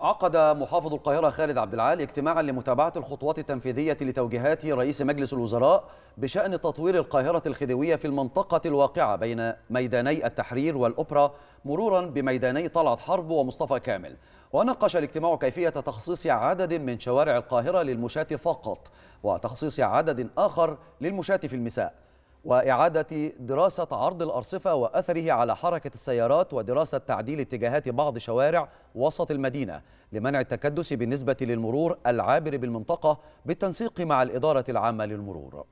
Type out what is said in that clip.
عقد محافظ القاهرة خالد عبد العال اجتماعا لمتابعة الخطوات التنفيذية لتوجيهات رئيس مجلس الوزراء بشأن تطوير القاهرة الخديوية في المنطقة الواقعة بين ميداني التحرير والأوبرا مرورا بميداني طلعت حرب ومصطفى كامل وناقش الاجتماع كيفية تخصيص عدد من شوارع القاهرة للمشاة فقط وتخصيص عدد آخر للمشاة في المساء وإعادة دراسة عرض الأرصفة وأثره على حركة السيارات ودراسة تعديل اتجاهات بعض شوارع وسط المدينة لمنع التكدس بالنسبة للمرور العابر بالمنطقة بالتنسيق مع الإدارة العامة للمرور